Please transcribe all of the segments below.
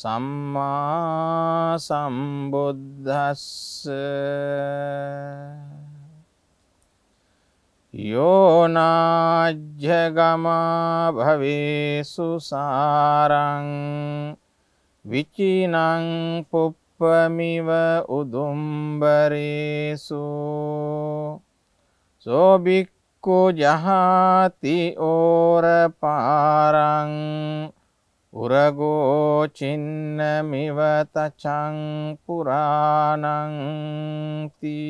සම්මා සම්බුද්ධස්ස යෝනාජ්‍යගමා භවේසු සාරං විචිනං පුප්පමිව උදුම්බරේසු සෝභික්කු ජහති ඕර පාරං උරගෝචින්නමිවතචං පුරාණංති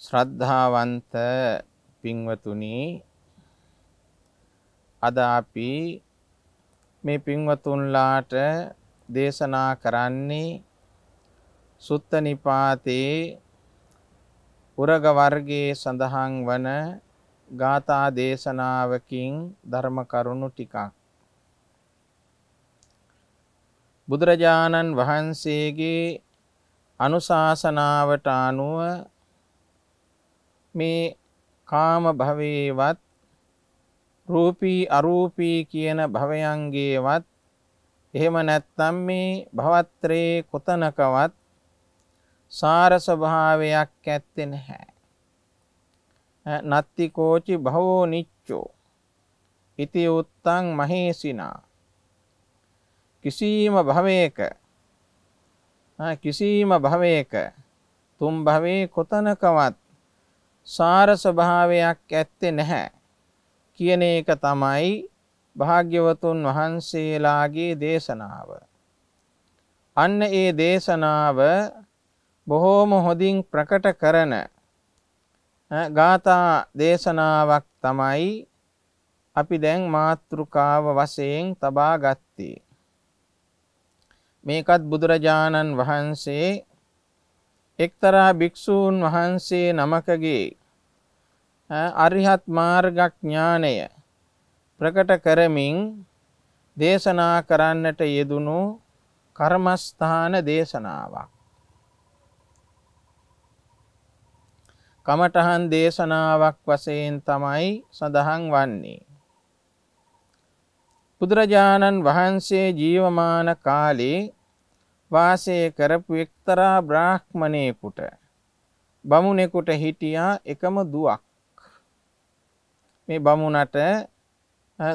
ශ්‍රද්ධාවන්ත පින්වතුනි අද අපි මේ පින්වතුන්ලාට දේශනා කරන්නේ සුත්ත නිපාතේ උරග වර්ගයේ සඳහන් වන ගාථා දේශනාවකින් ධර්ම කරුණු ටිකක් බුදුරජාණන් වහන්සේගේ අනුශාසනාවට අනුව මේ කාම භවේවත් රූපී අරූපී කියන භවයන්ගේවත් එහෙම නැත්නම් මේ භවත්‍රේ කොතනකවත් සාර ස්වභාවයක් ඇත්තේ නැහැ නත්ති කෝචි භවෝ නිච්චෝ ඉති උත්තං මහේසිනා කිසියම් භවයක කිසියම් භවයක තුම් භවේ කොතනකවත් සාර ස්වභාවයක් ඇත්තේ නැහැ කියන එක තමයි භාග්‍යවතුන් වහන්සේලාගේ දේශනාව. අන්න ඒ දේශනාව බොහෝම හොඳින් ප්‍රකට කරන ගාථා දේශනාවක් තමයි අපි දැන් මාතෘකාව වශයෙන් තබා ගත්තේ. මේකත් බුදුරජාණන් වහන්සේ එක්තරා භික්ෂූන් වහන්සේ නමකගේ අරිහත් මාර්ගඥානය ප්‍රකට කරමින් දේශනා කරන්නට යෙදුණු කර්මස්ථාන දේශනාවක්. කමඨහන් දේශනාවක් වශයෙන් තමයි සඳහන් වන්නේ. බුදුරජාණන් වහන්සේ ජීවමාන කාලේ වාසය කරපු එක්තරා බ්‍රාහ්මණයෙකුට බමුණෙකුට හිටියා එකම දුවක්. මේ බමුණට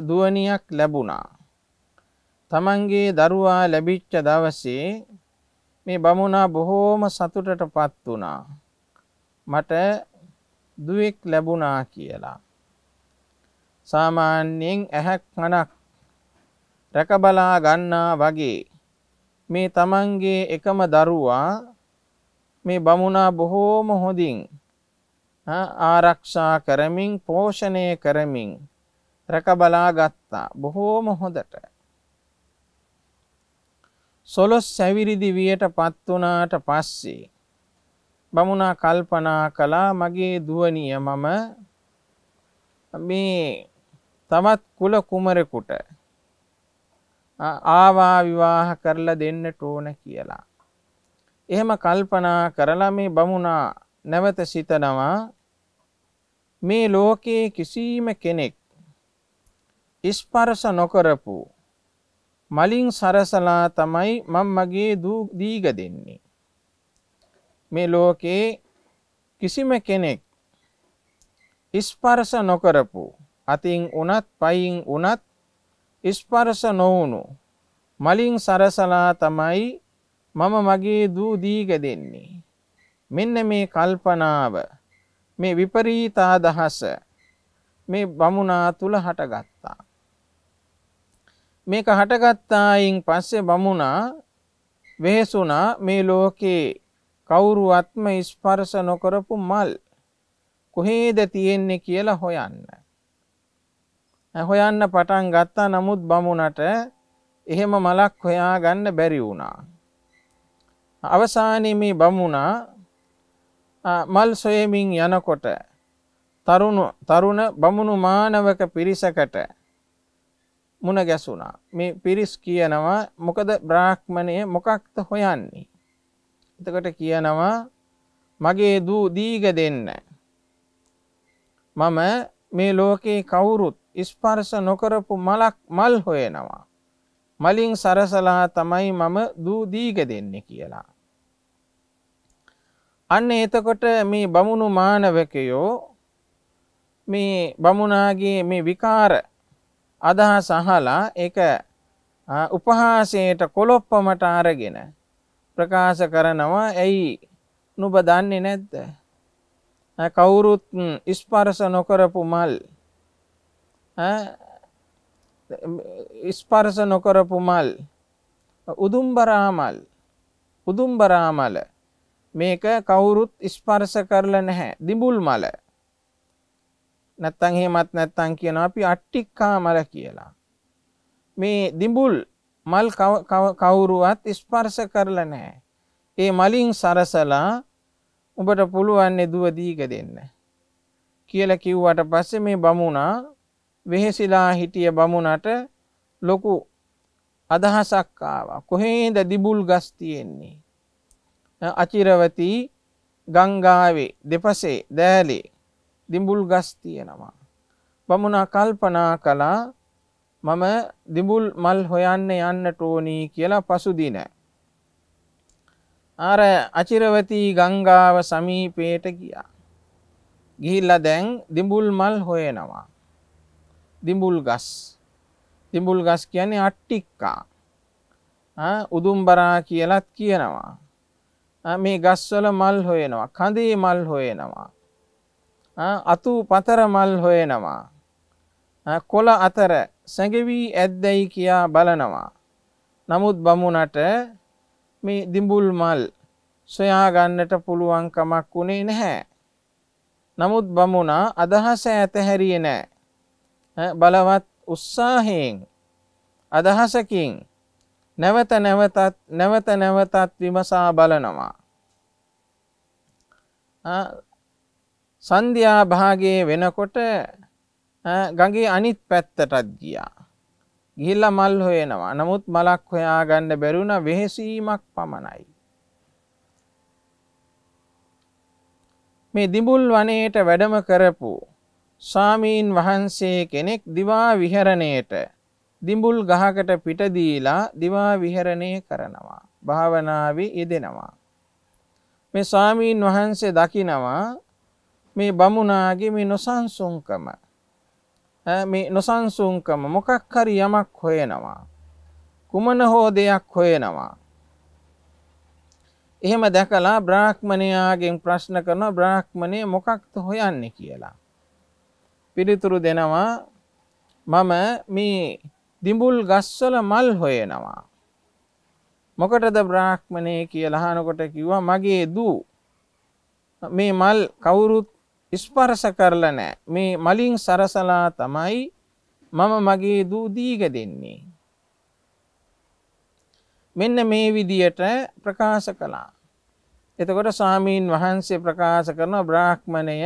දුවනියක් ලැබුණා. තමන්ගේ දරුවා ලැබිච්ච දවසේ මේ බමුණා බොහෝම සතුටට පත් වුණා. මට දුවෙක් ලැබුණා කියලා. සාමාන්‍යයෙන් ඇහැක් කනක් රැකබලා ගන්නා වගේ මේ තමන්ගේ එකම දරුවා මේ බමුණා බොහෝම හොඳින් ආරක්ෂා කරමින් පෝෂණය කරමින් රැකබලා ගත්තා බොහෝම හොඳට. සොලොස් සැවිරිදි වියට පත්වනාට පස්සේ බමුණා කල්පනා කළා මගේ දුවනිය මම මේ තවත් කුල කුමරෙකුට ආවා විවාහ කරලා දෙන්නට ඕන කියලා. එහෙම කල්පනා කරලා මේ බමුණා නැවත සිතනවා මේ ලෝකයේ කිසිම කෙනෙක් ඉස්පරස නොකරපු මලින් සරසලා තමයි මං මගේ දීග දෙන්නේ. මේ ලෝකයේ කිසිම කෙනෙක් ස්පර්ශ නොකරපු අතින් උනත් පයින් උනත් ස්පර්ශ නොවුණු මලින් සරසලා තමයි මම මගේ දූ දීක දෙන්නේ මෙන්න මේ කල්පනාව මේ විපරීතා දහස මේ බමුණා තුළ හටගත්තා මේක හටගත්තායින් පස්සේ බමුණා වෙහෙසුනා මේ ලෝකේ කවුරුවත්ම ඉස්පරස නොකරපු මල් කොහේද තියෙන්නේ කියලා හොයන්න. හොයන්න පටන් ගත්තා නමුත් බමුණට එහෙම මලක් හොයා ගන්න බැරි වුණා. අවසානයේ මේ බමුණා මල් සොයමින් යනකොට තරුණු තරුණ බමුණු මානවක පිරිසකට මුණ ගැසුණා. මේ පිරිස් කියනවා මොකද බ්‍රාහ්මණය මොකක්ද හොයන්නේ. එතකට කියනවා මගේ දූ දීග දෙන්න මම මේ ලෝකයේ කවුරුත් ඉස්පර්ස නොකරපු මලක් මල් හොයනවා මලින් සරසලා තමයි මම දූදීග දෙන්න කියලා අන්න එතකොට මේ බමුණු මානවකයෝ මේ බමුණාගේ මේ විකාර අදහ සහලා එක උපහාසයට කොලොප්පමට අරගෙන ප්‍රකාශ කරනවා ඇයි නුබ දන්නේ නැද්ද කවුරුත් ඉස්පරස නොකරපු මල් ඉස්පරස නොකරපු මල් උදුම්බරාමල් උදුම්බරාමල මේක කවුරුත් ඉස්පර්ස කරල නැහැ දිඹුල් මල නැත්තං හෙමත් නැත්තං කියන අපි අට්ටික්කා මල කියලා මේ දිඹුල් මල් කවුරුවත් ස්පර්ශ කරලා නෑ. ඒ මලින් සරසලා උඹට පුළුවන් එදුව දීක දෙන්න. කියල කිව්වට පස්සේ මේ බමුණා වෙහෙසිලා හිටිය බමුණට ලොකු අදහසක්කාව කොහේද දිබුල් ගස් තියෙන්නේ. අචිරවති ගංගාවේ දෙපසේ දෑලේ දිඹුල් ගස් තියෙනවා. බමුණා කල්පනා කලා මම දිඹුල් මල් හොයන්න යන්නට ඕනී කියලා පසුදින. අර අචිරවතී ගංගාව සමීපයට ගියා. ගිහිල්ල දැන් දිඹුල් මල් හොයනවා. දිඹුල් ගස් තිඹුල් ගස් කියන්නේ අට්ටික්කා උදුම්බරා කියලත් කියනවා මේ ගස්වල මල් හොයනවා කඳේ මල් හොයනවා අතු පතර මල් හොයනවා කොළ අතර සැඟවී ඇද්දැයි කියා බලනවා. නමුත් බමුණට මේ දිඹුල් මල් සොයාගන්නට පුළුවන්කමක් වුණේ නැහැ. නමුත් බමුණා අදහස ඇතහැරිය නෑ. බලවත් උත්සාහයෙන් අදහසකින් නැවත නැවතත් නැවත නැවතත් විමසා බලනවා. සන්ධ්‍යා භාගයේ වෙනකොට ගගේ අනිත් පැත්තටත් ගියා. ගිහිල්ල මල් හොයනවා නමුත් මලක් හොයා ගන්න බැරුණ වෙහෙසීමක් පමණයි. මේ දිඹුල් වනයට වැඩම කරපු සාමීන් වහන්සේ කෙනෙක් දිවා විහරණයට දිඹුල් ගහකට පිටදීලා දිවා විහරණය කරනවා. භාවනාවේ යෙදෙනවා. මේ සාමීන් වහන්සේ දකිනවා මේ බමුණාගේ මේ නොසන්සුන්කම මේ නොසන්සුන්කම මොකක් හරි යමක් හොයනවා. කුමන හෝ දෙයක් හොයනවා. එහෙම දැකලා බ්‍රාහ්මණයාගෙන් ප්‍රශ්න කරන බ්‍රාහ්මණය මොකක්ද හොයන්න කියලා. පිළිතුරු දෙනවා මම මේ දිඹුල් ගස්වල මල් හොයනවා. මොකටද බ්‍රාහ්මණය කියලා අහනකොට කිව්වා මගේ දූ මේ මල් කවුරුත් ස්පර්ශ කරලා නෑ මේ මලින් සරසලා තමයි මම මගේ දූදීග දෙන්නේ. මෙන්න මේ විදියට ප්‍රකාශ කළා. එතකොට ස්වාමීන් වහන්සේ ප්‍රකාශ කරන බ්‍රාහ්මණය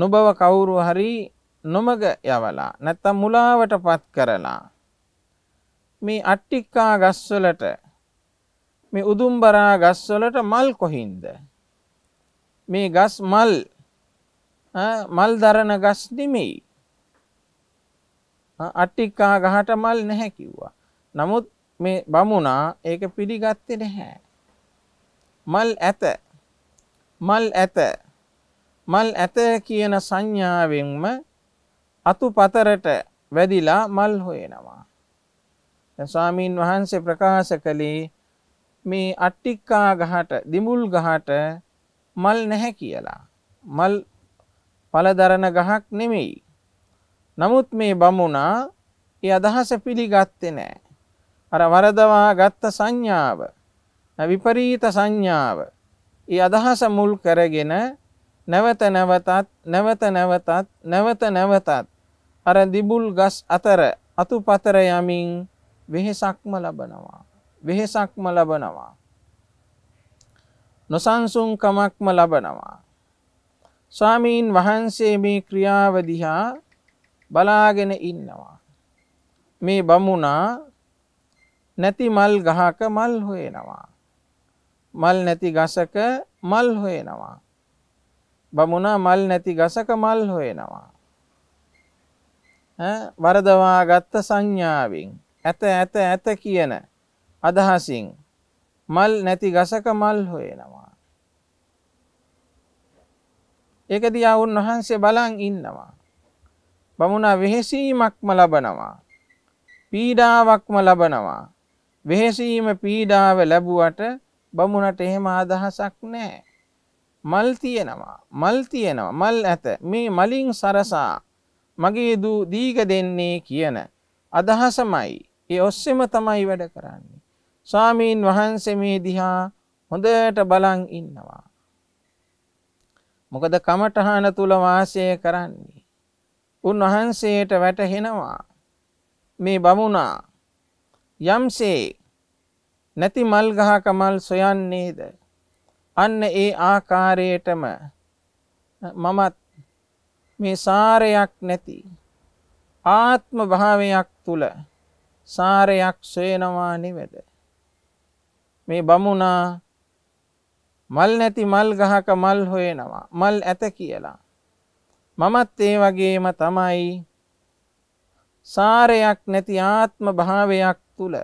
නොබව කවුරු හරි නොමග යවලා නැත්තම් මුලාවට පත් කරලා. මේ අට්ටික්කා ගස්වලට මේ උදුම්බරා ගස්වලට මල් කොහින්ද. මේ ගස් මල් මල් දරණ ගස් නෙමෙයි. අට්ටික්කා ගහට මල් නැහැ කිව්වා. නමුත් මේ බමුණා ඒක පිළිගත්තෙ නැහැ. මල් ඇත මල් ඇත මල් ඇත කියන සංඥාවෙන්ම අතු පතරට වැදිලා මල් හොයෙනවා. ස්වාමීන් වහන්සේ ප්‍රකාශ කළේ මේ අට්ටික්කා ගහට දිමුල් ගහට මල් නැහැ කියලා. මල් පලදරන ගහක් නෙමෙයි. නමුත් මේ බමුණා ඒ අදහස පිළිගත්තෙ නෑ. අර වරදවා ගත්ත සංඥාව විපරීත සංඥාව ඒ අදහස මුල් කරගෙන නැවත නැවතත් නැවත නැවතත් නැවත නැවතත් අර දිබුල් ගස් අතර අතුපතර යමින් වෙහෙසක්ම ලබනවා වෙහෙසක්ම ලබනවා නොසන්සුන්කමක්ම ලබනවා ස්වාමීන් වහන්සේ මේ ක්‍රියාව දිහා බලාගෙන ඉන්නවා. මේ බමුණා නැති මල් ගහක මල් හොයනවා. මල් නැති ගසක මල් හොයනවා. බමුණා මල් නැති ගසක මල් හොයනවා. වරදවා ගත්ත සංඥාවෙන් ඇත ඇත ඇත කියන අදහසින් මල් නැති ගසක මල් හොයනවා. ඒක දියා උන්වහන්සේ බලන් ඉන්නවා. බමුණා වෙහෙසීමක්ම ලබනවා. පීඩාවක්ම ලබනවා. වෙහෙසීම පීඩාව ලැබුවට බමුණට එහෙම අදහසක් නෑ. මල් තියෙනවා මල් තියෙනවා මල් ඇත මේ මලින් සරසා මගේ දූ දීග දෙන්නේ කියන අදහසමයි ඒ ඔස්සෙම තමයි වැඩ කරන්නේ. ස්වාමීන් වහන්සේ මේ දිහා හොඳට බලන් ඉන්නවා. මොකද කමඨහන තුල වාසය කරන්නේ. උන්වහන්සේට වැටහෙනවා මේ බමුණා යම්සේ නැති මල් ගහක මල් සොයන්නේද අන්න ඒ ආකාරයටම මමත් මේ සාරයක් නැති ආත්ම භාවයක් තුල සාරයක් සොයනවා නෙවෙද මේ බමුණා මල් නැති මල් ගහක මල් හොයනවා මල් ඇත කියලා. මමත් ඒ වගේම තමයි සාරයක් නැති ආත්ම භාවයක් තුළ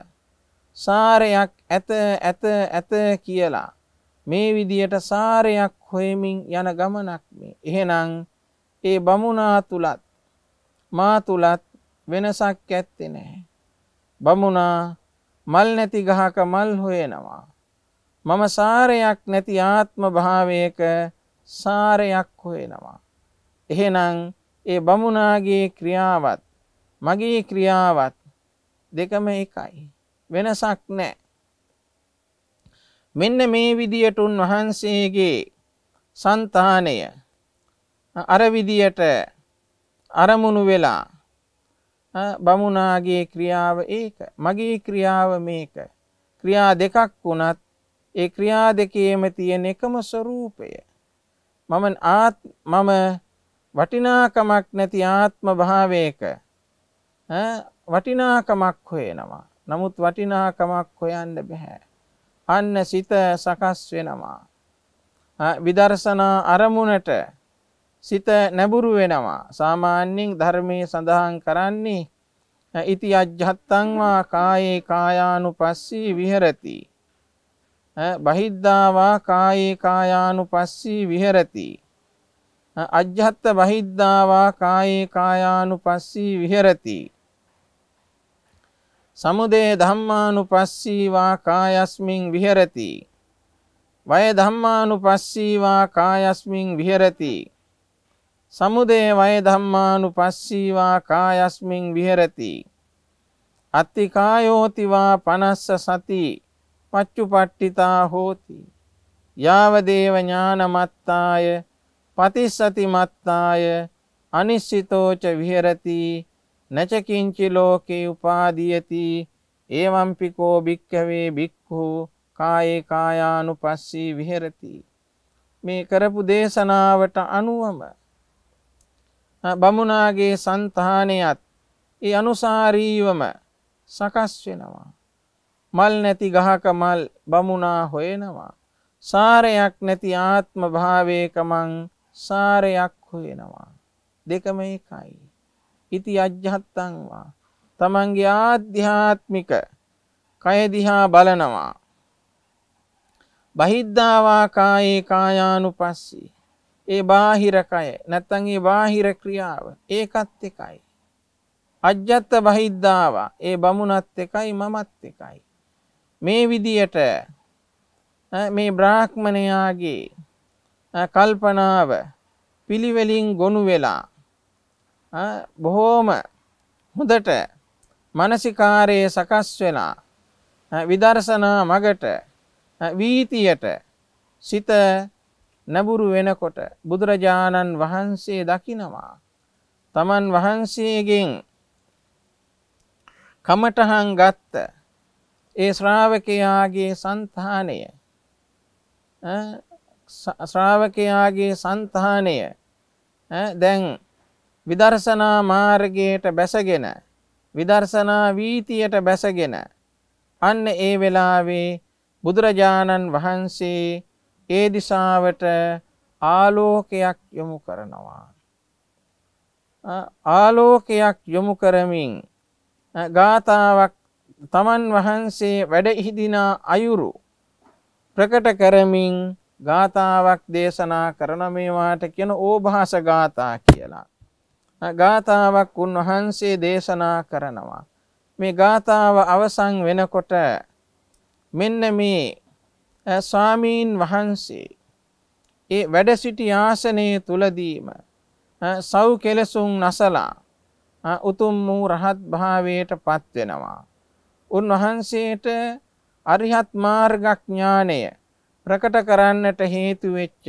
සාරයක් ඇත ඇත ඇත කියලා මේ විදියට සාරයක් හොයමින් යන ගමනක් මේ එහෙනම් ඒ බමුණා තුළත් මා තුළත් වෙනසක් ඇත්තේ නැහැ බමුණා මල් නැති ගහක මල් හොයනවා මම සාරයක් නැති ආත්ම භාවයක සාරයක් හොයනවා. එහෙනම් ඒ බමුණාගේ ක්‍රියාවත් මගේ ක්‍රියාවත් දෙකම එකයි. වෙනසක් නෑ. මෙන්න මේ විදියට උන්වහන්සේගේ సంతානය අර විදියට අරමුණු වෙලා බමුණාගේ ක්‍රියාව ඒක මගේ ක්‍රියාව මේක ක්‍රියා දෙකක් වුණත් ඒ ක්‍රියා දෙකේම තියෙන එකම ස්වરૂපය. මම ආත් මම වටිනාකමක් නැති ආත්ම භාවයක වටිනාකමක් හොයනවා. නමුත් වටිනාකමක් හොයන්න බැහැ. අන්න සිත සකස් වෙනවා. විදර්ශනා අරමුණට සිත නැබුරු වෙනවා. සාමාන්‍යයෙන් ධර්මයේ සඳහන් කරන්නේ ඉති අජ්ජත්තංවා කායේ කායානු පස්සී විහරති. බහිද්ධාවා කායේ කායානු පස්සී විහරති. අජ්‍යහත්ත බහිද්ධාවා කායේ කායානු පස්සී විහරති. සමුදේ ධම්මානු පස්සීවා කායස්මින් විහරති. වය ධම්මානු පස්සීවා කායස්මින් විහරති. සමුදේ වය ධම්මානු පස්සීවා කායස්මින් විහරති. අත්තිකායෝතිවා පනස්ස සතිී. පච්චුපට්ටිතා හෝති. යාවදේව ඥානමත්තාය පතිස්සති මත්තාය අනිශ්චිතෝච විහරති නැචකින්චි ලෝකේ උපාදීයති ඒවම්පිකෝ භික්කවේ භික්හු කායේ කායානු පස්සී විහෙරති. මේ කරපු දේශනාවට අනුවම බමුණාගේ සන්තානයත් ඒ අනුසාරීවම සකස් වෙනවා. මල් නැති ගහක මල් බමුණා හොයනවා. සාරයක් නැති ආත්ම භාවයකමං සාරයක් හොයෙනවා. දෙකම එකයි. ඉති අජ්‍යහත්තන්වා. තමන්ගේ ආධ්‍යාත්මික කයදිහා බලනවා. බහිද්ධාවාකායේ කායානු පස්සී. ඒ බාහිරකය නැත්තන්ගේ බාහිර ක්‍රියාව ඒකත් එකයි. අජ්‍යත්ත බහිද්ධාව ඒ බමුණත් එකයි මමත් එකයි. මේ විදියට මේ බ්‍රාහ්මණයාගේ කල්පනාව පිළිවෙලින් ගොනු වෙලා බොහෝම හොඳට මනසිකාරයේ සකස් වෙලා විදර්ශනා මගට වීතියට සිත නැබුරු වෙනකොට බුදුරජාණන් වහන්සේ දකිනවා. තමන් වහන්සේගෙන් කමටහන් ගත්ත ඒ ශ්‍රාවකයාගේ සන්තානය ශ්‍රාවකයාගේ සන්තානය දැන් විදර්ශනා මාර්ගයට බැසගෙන විදර්ශනා වීතියට බැසගෙන අන්න ඒ වෙලාවේ බුදුරජාණන් වහන්සේ ඒ දිසාවට ආලෝකයක් යොමු කරනවා. ආලෝකයක් යොමු කරමින් ගාථාවක් තමන් වහන්සේ වැඩ ඉහිදිනා අයුරු ප්‍රකට කරමින් ගාථාවක් දේශනා කරන මේවාට කියන ඕභාස ගාථා කියලා. ගාථාවක් උන්වහන්සේ දේශනා කරනවා. මේ ගාථාව අවසන් වෙනකොට මෙන්න මේ ස්වාමීන් වහන්සේ ඒ වැඩ සිටි ආසනයේ තුලදීම සව් කෙලසුන් නසලා උතුම් වූ රහත් භාවයට පත්වෙනවා. උන්වහන්සේට අරිහත් මාර්ගඥානය ප්‍රකට කරන්නට හේතුවෙච්ච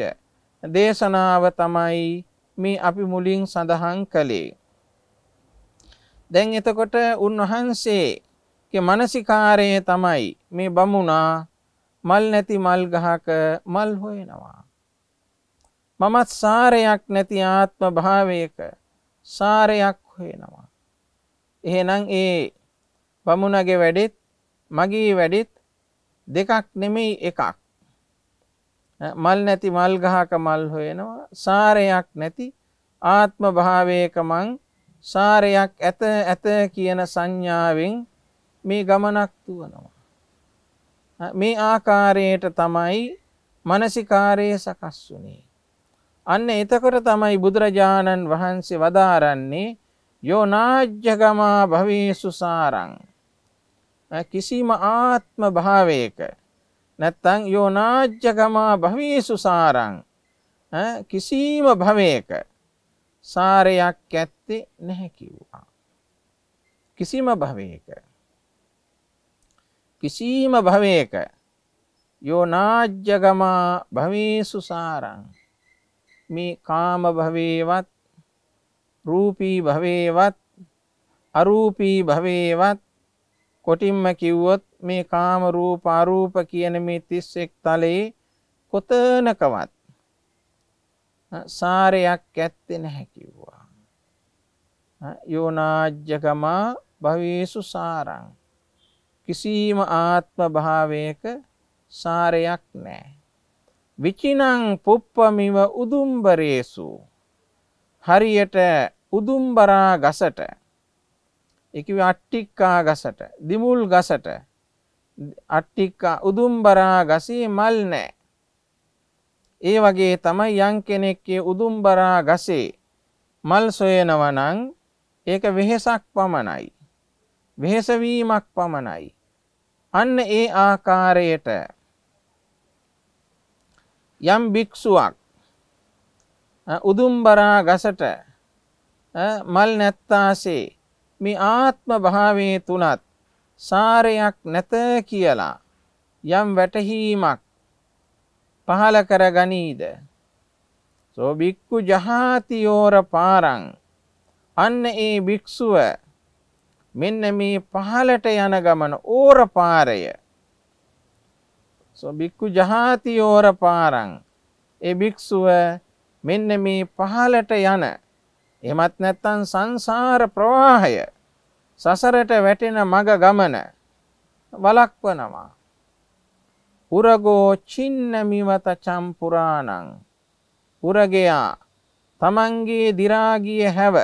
දේශනාව තමයි මේ අපි මුලින් සඳහන් කළේ. දැන් එතකොට උන්වහන්සේගේ මානසිකාරය තමයි මේ බමුණා මල් නැති මල් ගහක මල් හොයනවා. මමත් සාරයක් නැති ආත්ම භාවයක සාරයක් හොයනවා. එහෙනම් ඒ බමුණගේ වැඩෙත් මගේ වැඩෙත් දෙකක් නෙමෙයි එකක්. මල් නැති මල් ගහක මල් හොයනවා සාරයක් නැති ආත්ම භාවයක මං සාරයක් ඇත ඇත කියන සංඥාවෙන් මේ ගමනක් තුවනවා. මේ ආකාරයට තමයි මනසිකාරය සකස් වුණේ. අන්න එතකොට තමයි බුදුරජාණන් වහන්සේ වදාරන්නේ යෝනාජ්‍යගමා භවී සුසාරං. කිසිම ආත්ම භාවයක නැත්තං යෝනාජ්‍යගමා භවීසු සාරං කිසිීම භවයක සාරයක් ඇත්තේ නැහැ කිව්වා. කිසිම භවයක කිසිීම භවයක යෝනාජ්‍යගමා භවීසු සාරං මේ කාම භවේවත් රූපී භවේවත් අරූපී භවේවත් කොටින්ම කිව්වොත් මේ කාම රූප අරූප කියන මේ 31 තලයේ කොතනකවත් සාරයක් ඇත්තේ නැහැ කිව්වා. යෝනාජ්ජකම භවේසු සාරං කිසිම ආත්ම භාවයක සාරයක් නැහැ. විචිනං පුප්පමිව උදුම්බරේසු හරියට උදුම්බරා ගසට එක අට්ටික්කා ගසට දිමුල් ගසට අට්ටික්කා උදුම්බරා ගසී මල් නෑ ඒ වගේ තමයි යං කෙනෙක්කේ උදුම්බරා ගසේ මල් සොයනවනං ඒක වෙහෙසක් පමණයි වෙහෙසවීමක් පමණයි අන්න ඒ ආකාරයට යම් භික්‍ෂුවක් උදුම්බරා ගසට මල් නැත්තාසේ මේ ආත්ම භාවේ තුනත් සාරයක් නැත කියලා යම් වැටහීමක් පහල කරගනීද. සෝභික්කු ජහාතියෝර පාරං අන්න ඒ භික්‍ෂුව මෙන්න මේ පහලට යන ගමන ඕර පාරය බික්කු ජහාතියෝර පාරං ඒ භික්‍ෂුව මෙන්න මේ පහලට යන එමත් නැත්තන් සංසාර ප්‍රවාහය සසරට වැටෙන මග ගමන වලක්වනවා. උරගෝ චින්නමිවත චම්පුරාණං උරගයා තමන්ගේ දිරාගිය හැව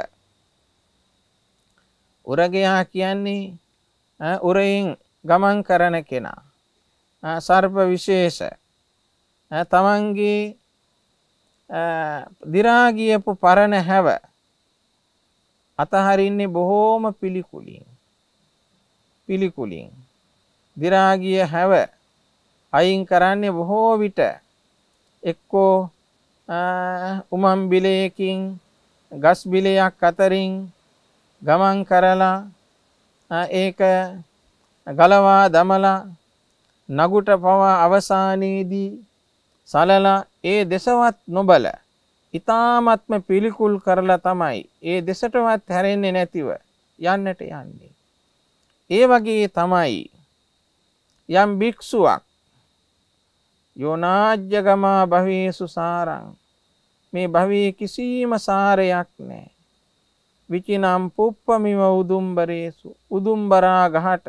උරගයා කියන්නේ උරයින් ගමන් කරන කෙනා සර්ප විශේෂ තමන්ගේ දිරාගියපු පරණ හැව අතහරින්නේ බොහෝම පිළිකුලින් පිළිකුලින් දිරාගිය හැව අයින් කරන්නේ බොහෝ විට එක්කෝ උමම් බිලයකින් ගස් බිලයක් අතරින් ගමන් කරලා ඒක ගලවා දමලා නගුට පවා අවසානයේදී සලලා ඒ දෙසවත් නොබල ඉතාමත්ම පිළිකුල් කරලා තමයි ඒ දෙසටවත් හැරෙන්නේ නැතිව යන්නට යන්නේ. ඒ වගේ තමයි යම් භික්‍ෂුවක් යෝනාජ්‍යගමා භවේසු සාරං මේ භවී කිසිීම සාරයක් නෑ. විචිනම් පුප්පමිම උදුම්බරේසු උදුම්බරා ගහට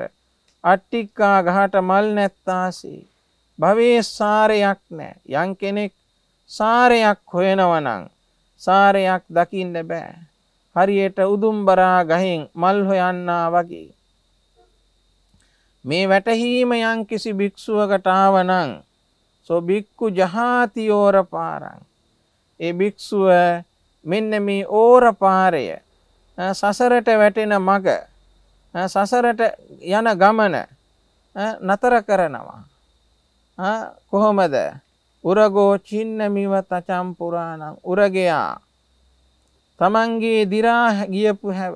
අට්ටික්කා ගහට මල් නැත්තාසේ භවේ සාරයක් නෑ යං කෙනෙක් සාරයක් හොයෙනවනං සාරයක් දකින්න බෑ හරියට උදුම්බරා ගහින් මල් හොයන්නා වගේ. මේ වැටහීම යං කිසි භික්‍ෂුවකටාවනං සොබික්කු ජහාතියෝර පාරං. ඒ භික්‍ෂුව මෙන්න මේ ඕරපාරය සසරට වැටෙන මග සසරට යන ගමන නතර කරනවා. කොහොමද උරගෝ චින්නමිවත චම්පුරාණං උරගයා තමන්ගේ දිරා ගියපු හැව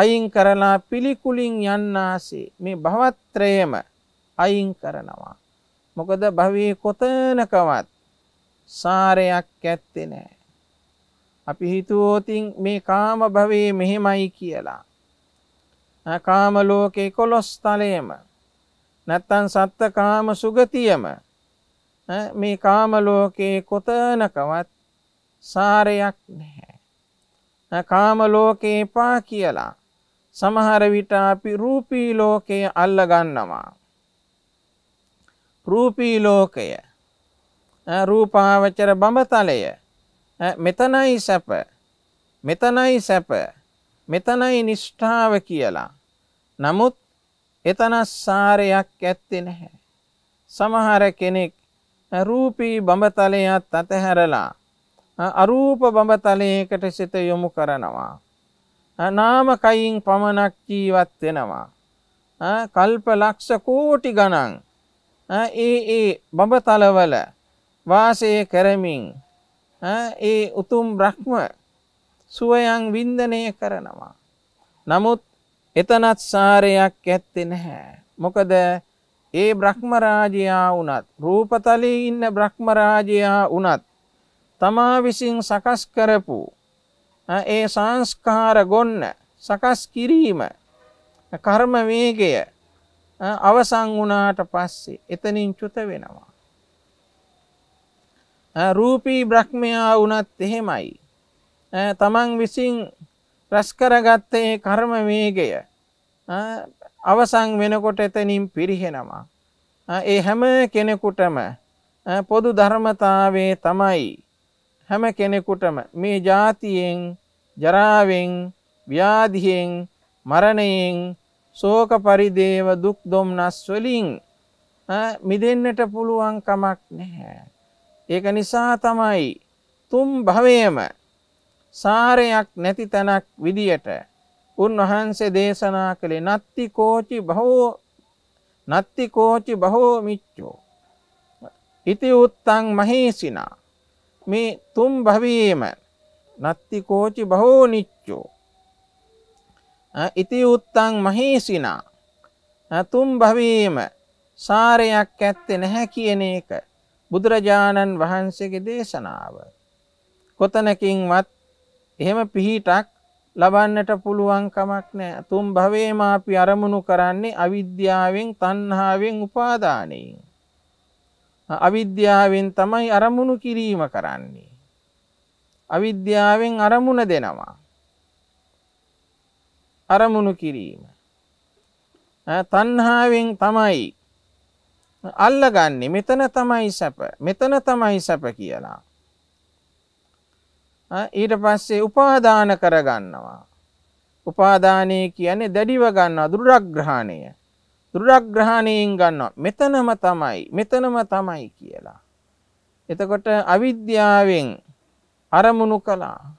අයින් කරලා පිළිකුලින් යන්නාසේ මේ භවත්‍රයම අයින් කරනවා. මොකද භවී කොතනකවත් සාරයක් ඇත්තෙ නෑ. අපි හිතුවෝතින් මේ කාම භවේ මෙහෙමයි කියලා. කාම ලෝකෙ කොළොස් තලයම නැත්තන් සත්ත කාම සුගතියම මේ කාමලෝකයේ කොතනකවත් සාරයක් නැහැ. කාමලෝකයේ පා කියලා සමහර විට අපි රූපී ලෝකය අල්ලගන්නවා. රූපී ලෝකය රූපාවචර බඹතලය මෙතනයි සැප මෙතනයි සැප මෙතනයි නිෂ්ඨාව කියලා. නමුත් එතන සාරයක් ඇත්තේ නැහැ. සමහර කෙනෙක් රූපී බඹතලයත් අතහැරලා අරූප බඹතලයකට සිත යොමු කරනවා. නාම කයින් පමණක් ජීවත් වෙනවා. කල්ප ලක්ෂ කෝටි ගණන් ඒ ඒ බඹතලවල වාසය කරමින් ඒ උතුම් බ්‍රහ්ම සුවයන් වින්දනය කරනවා. නමුත් එතනත් සාරයක් ඇත්තේ නැහැ. මොකද ඒ බ්‍රහ්මරාජයා වනත් රූපතලී ඉන්න බ්‍රහ්මරාජයා වනත් තමා විසින් සකස් කරපු ඒ සංස්කාර ගොන්න සකස් කිරීම කර්ම වේගය අවසං වුණාට පස්සේ එතනින් චුත වෙනවා. රූපී බ්‍රහ්මයා වනත් එහෙමයි. තමන් විසින් රැස්කරගත්තේ කර්ම වේගය අවසං වෙනකොට එතනින් පිරිහෙනවා. ඒ හැම කෙනෙකුටම පොදු ධර්මතාවේ තමයි හැම කෙනෙකුටම මේ ජාතියෙන් ජරාවෙන් ව්‍යාධියෙන් මරණයෙන් සෝක පරිදේව දුක් දොම්නස්වලින් මිදන්නට පුළුවන් කමක් නැහැ. ඒක නිසා තමයි තුම් භවයම සාරයක් නැති තැනක් විදියට උන්වහන්සේ දේශනා කළේ නත්ති කෝචි බහෝ නත්ති කෝචි බහෝ මිච්චෝ. ඉති උත්තං මහේසිනා මේ තුම් භවීම නත්ති කෝචි බහෝ නිච්චෝ. ඉති උත්තං මහේසිනා තුම් භවීම සාරයක් ඇත්තේ නැහැ කියන එක බුදුරජාණන් වහන්සේගේ දේශනාව. කොතනකින්වත් එහෙම පිහිටක් ලබන්නට පුළුවන් කමක් නෑ. තුන් භවයේම අපි අරමුණු කරන්නේ අවිද්‍යාවෙන්, තණ්හාවෙන්, උපාදානයෙන්. අවිද්‍යාවෙන් තමයි අරමුණු කිරීම කරන්නේ. අවිද්‍යාවෙන් අරමුණ දෙනවා. අරමුණු කිරීම. තණ්හාවෙන් තමයි අල්ලගන්නේ මෙතන තමයි සැප මෙතන තමයි සැප කියලා ඊට පස්සේ උපාදාන කරගන්නවා. උපාදානය කියන්නේ දැඩිව ගන්නවා දුරග්‍රහණය. දුරග්‍රහණයෙන් ගන්නවා මෙතනම තමයි මෙතනම තමයි කියලා. එතකොට අවිද්‍යාවෙන් අරමුණු කළා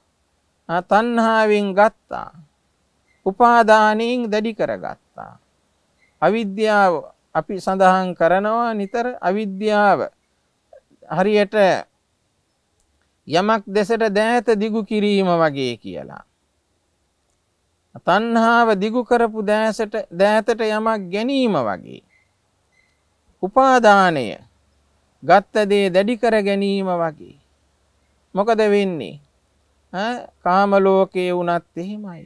තන්හාාවෙන් ගත්තා උපාදානයෙන් දැඩි කරගත්තා. අවිද්‍යාව අපි සඳහන් කරනවා නිතර අවිද්‍යාව හරියට යමක් දෙසට දෑත දිගු කිරීම වගේ කියලා. තන්හාාව දිගුකරපු දෑසට දෑතට යමක් ගැනීම වගේ. උපාදානය ගත්තදේ දැඩිකර ගැනීම වගේ. මොකද වෙන්නේ කාමලෝකයේ වනත් එහෙමයි.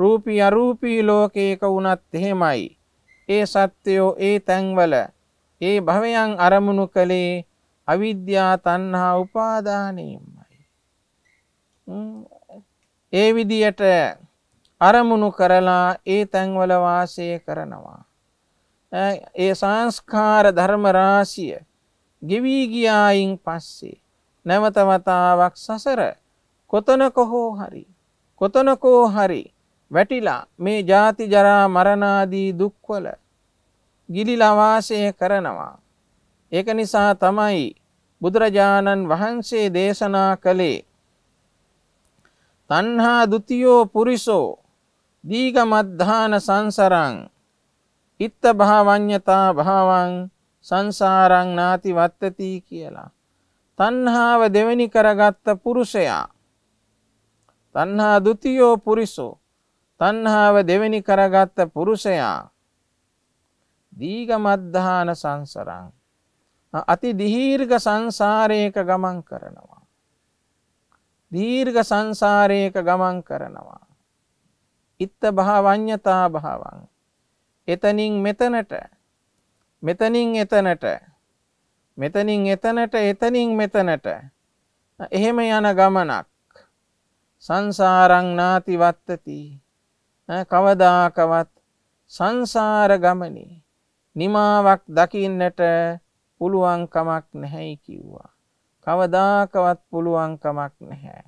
රූපී අරූපී ලෝකයක වනත් එහෙමයි. ඒ සත්‍යයෝ ඒ තැන්වල ඒ භවයන් අරමුණු කළේ අවිද්‍යා තන්හා උපාදානයම්මයි. ඒ විදියට අරමුණු කරලා ඒ තැන්වල වාසය කරනවා. ඒ සංස්කාර ධර්මරාශිය ගෙවීගියායින් පස්සේ නැවතවතාවක් සසර කොතනකොහෝ හරි කොතනකෝ හරි වැටිලා මේ ජාති ජරා මරණාදී දුක්වල ගිලිලවාසය කරනවා. ඒක නිසා තමයි බුදුරජාණන් වහන්සේ දේශනා කළේ තණ්හා දුතියෝ පුරිසෝ දීගමද්ධාන සංසරං ඉත්ත භාවඤ්ඤතා භාවං සංසාරං නාති වත්තති කියලා. තණ්හාව දෙවෙනි කරගත්ත පුරුෂයා තණ්හා දුතියෝ පුරිසෝ තණ්හාව දෙවෙනි කරගත්ත පුරුෂයා දීගමද්ධාන සංසරං අති දිහීර්ග සංසාරයක ගමන් කරනවා. දීර්ග සංසාරයක ගමන් කරනවා. ඉත්ත භාවඥතා භාවන්. එතනින් මෙතනට මෙතනින් එතනට මෙතනින් එතනට එතනින් මෙතනට එහෙම යන ගමනක් සංසාරං නාතිවත්තති කවදාකවත් සංසාර ගමනි නිමාවක් දකින්නට පුළුවන්කමක් නැහැයි කිව්වා. කවදාකවත් පුළුවන්කමක් නැහැ.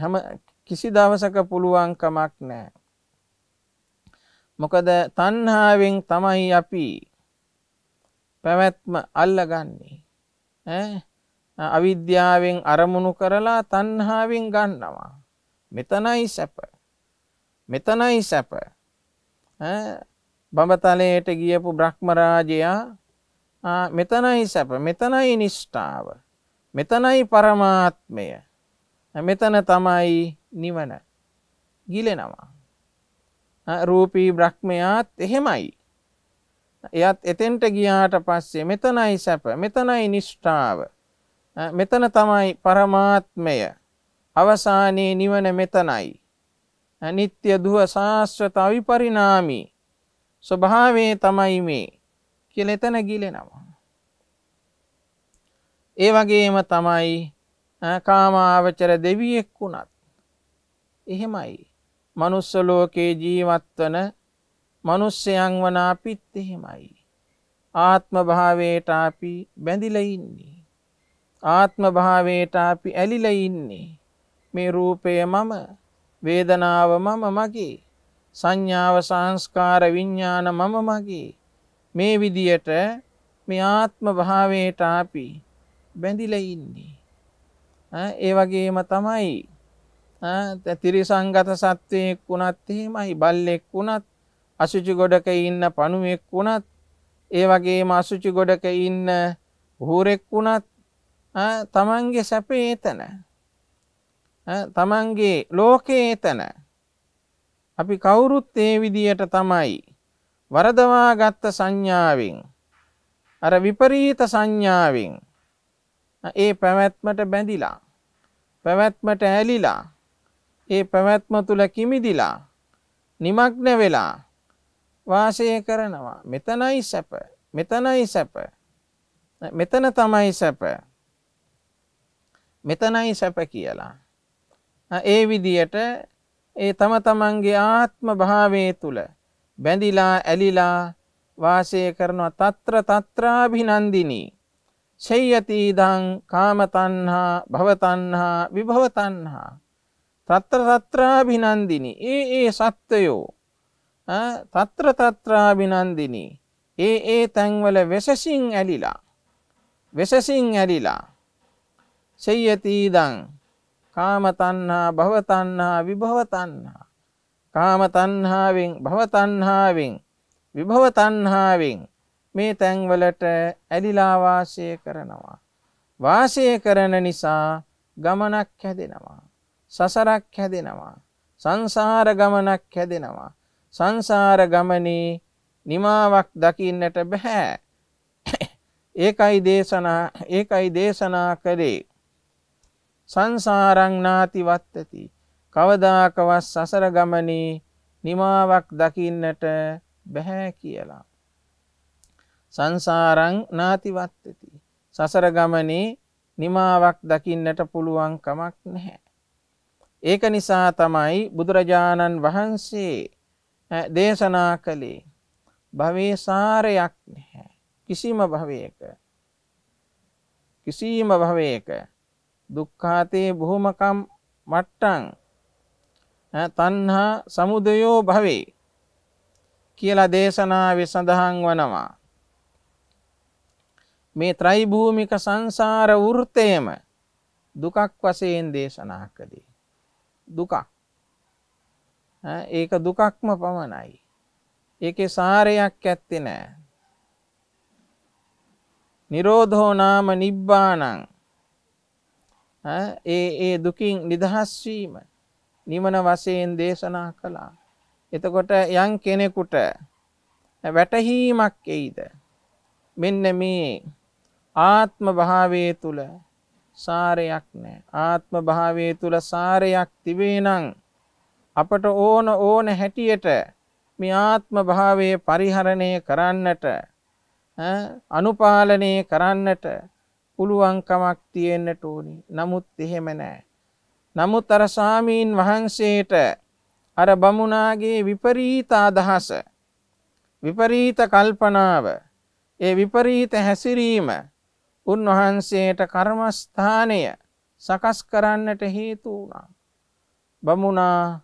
හැම කිසි දවසක පුළුවන්කමක් නෑ. මොකද තන්හාාවෙන් තමයි අපි පැවැත්ම අල්ලගන්නේ. අවිද්‍යාවෙන් අරමුණු කරලා තන්හාාවෙන් ගන්නවා. මෙතනයි සැප. මෙතනයි සැප. බඹතලයට ගියපු බ්‍රහ්මරාජයා මෙතනයි සැප මෙතනයි නිෂ්ඨාව මෙතනයි පරමාත්මය මෙතන තමයි නිවන ගිලෙනවා රූපී බ්‍රහ්මයාත් එහෙමයි එයත් එතෙන්ට ගියාට පස්සේ මෙතනයි සැප මෙතනයි නිෂ්ඨාව මෙතන තමයි පරමාත්මය අවසානයේ නිවන මෙතනයි නිත්‍ය දුව ශාස්ත්‍රත අවිපරිණාමී ස්වභාවේ තමයි මේ කියල එතන ගිලෙනවා. ඒ වගේම තමයි කාමාවචර දෙවියෙක් වුණත් එහෙමයි මනුස්සලෝකයේ ජීවත්වන මනුස්සයන් වන අපිත් එහෙමයි ආත්ම භාවයට අපි බැඳිලඉන්නේ ආත්ම භාවයට අපි ඇලිලඉන්නේ මේ රූපය මම වේදනාව මම මගේ සංඥාව සංස්කාර විඤ්ඥාන මම මගේ මේ විදියට මේ ආත්ම භාවයට අපි බැඳිල ඉන්නේ ඒ වගේම තමයි තිරිසංගත සත්වයෙක් වුණත් එහෙමයි බල්ලෙක් වුණත් අසුචි ගොඩක ඉන්න පණුවෙක් වුණත් ඒ වගේම අසුචි ගොඩක ඉන්න හූරෙක් වුණත් තමන්ගේ සැපේ එතන තමන්ගේ ලෝකේ එතන අපි කවුරුත් ඒ විදියට තමයි වරදවාගත්ත සංඥාවෙන් අර විපරීත සංඥාවෙන් ඒ පැවැත්මට බැඳිලා පැවැත්මට ඇලිලා ඒ පැවැත්ම තුළ කිමිදිලා නිමක්න වෙලා වාසය කරනවා මෙතනයි සැප මෙතනයි සැප මෙතන තමයි සැප මෙතනයි සැප කියලා. ඒ විදියට ඒ තම තමන්ගේ ආත්ම භාවය තුළ බැඳිලා ඇලිලා වාසය කරනවා තත්‍ර තත්‍රාභිනන්දිනී. ශෙය්‍යතීදං කාමතන්හා භවතන්හා විභවතන්හා. තත්‍ර තත්‍රාභිනන්දිනි ඒ ඒ සත්වයෝ තත්‍ර තත්‍රාභිනන්දිනි ඒ ඒ තැන්වල වෙසසින් ඇලිලා වෙසසින් ඇලිලා සෙය්‍යතීදං කාමතන්හා භවතන්හා විභවතන්හා කාම තණ්හාවෙන් භව තණ්හාවෙන් විභව තණ්හාවෙන් මේ තැන්වලට ඇලිලා වාසය කරනවා වාසය කරන නිසා ගමනක් හැදෙනවා සසරක් හැදෙනවා සංසාර ගමනක් හැදෙනවා සංසාර ගමනේ නිමාවක් දකින්නට බැහැ ඒකයි දේශනා ඒකයි දේශනා කළේ සංසාරං නාති වත්තති කවදාකවත් සසර ගමනේ නිමාවක් දකින්නට බැහැ කියලා. සංසාරං නාතිවත්තති. සසර ගමනේ නිමාවක් දකින්නට පුළුවන් කමක් නැහැ. ඒක නිසා තමයි බුදුරජාණන් වහන්සේ දේශනා කළේ භවේ සාරයක් නැහැ. කිසිම භවයක කිසිම භවයක දුක්ඛාතේ බොහොමකම් මට්ටං තන්හා සමුදයෝ භවේ කියලා දේශනාව සඳහන් වනවා. මේ ත්‍රයිභූමික සංසාර වෘත්තයම දුකක් වසයෙන් දේශනා කළේ. දුකක් ඒක දුකක්ම පමණයි. ඒක සාරයක් ඇත්ති නෑ. නිරෝධෝනාම නිබ්බානං ඒ ඒ දුකින් නිදහස්වීම නිවන වශයෙන් දේශනා කළා. එතකොට යම් කෙනෙකුට වැටහීමක් එයිද. මෙන්න මේ ආත්ම භාවය තුළ සාරයක් නෑ ආත්ම භාවය තුළ සාරයක් තිබේනං අපට ඕන ඕන හැටියට මේ ආත්ම භාවය පරිහරණය කරන්නට අනුපාලනය කරන්නට පුළුවන්කමක් තියෙන්න්නට ඕනි නමුත් එහෙම නෑ නමුත් අර ස්වාමීන් වහන්සේට අර බමුණාගේ විපරීත අදහස විපරීත කල්පනාව ඒ විපරීත හැසිරීම උන්වහන්සේට කර්මස්ථානය සකස් කරන්නට හේතු වුණා. බමුණා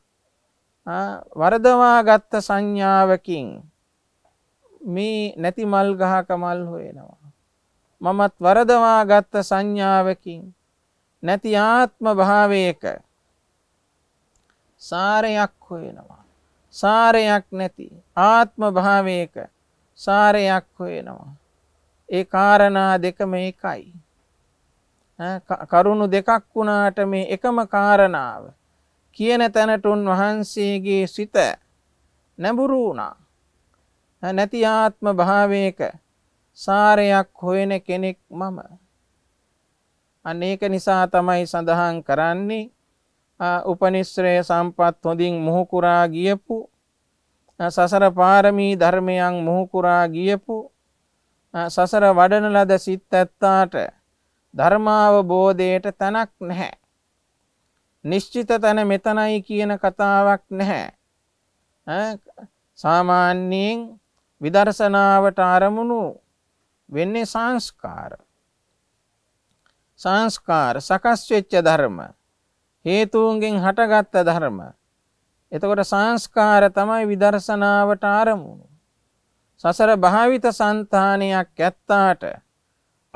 වරදවාගත්ත සංඥාවකින් මේ නැති මල් ගහක මල් හොයනවා. මමත් වරදවාගත්ත සංඥාවකින් නැති ආත්ම භාවයක සාරයක් හොයෙනවා. සාරයක් නැති ආත්ම භාවයක සාරයක් හොයෙනවා. ඒ කාරණා දෙකම එකයි. කරුණු දෙකක් වුණාට මේ එකම කාරණාව කියන තැනටුන් වහන්සේගේ සිත නැඹුරු වුණා. නැති ආත්ම භාවයක සාරයක් හොයන කෙනෙක් මම අනේක නිසා තමයි සඳහන් කරන්නේ උපනිශ්‍රය සම්පත් හොඳින් මුහුකුරා ගියපු සසර පාරමී ධර්මයන් මුහුකුරා ගියපු සසර වඩන ලද සිත් ඇත්තාට ධර්මාවබෝධයට තැනක් නැහැ. නිශ්චිත තැන මෙතනයි කියන කතාවක් නැහැ. සාමාන්‍යයෙන් විදර්ශනාවට අරමුණු වෙන්නේ සංස්කාර. සංස්කාර සකස් වෙච්ච ධර්ම හේතුන්ගෙන් හටගත්ත ධර්ම එතකොට සංස්කාර තමයි විදර්ශනාවට ආරමුණු සසර භාවිත సంతානයක් ඇත්තාට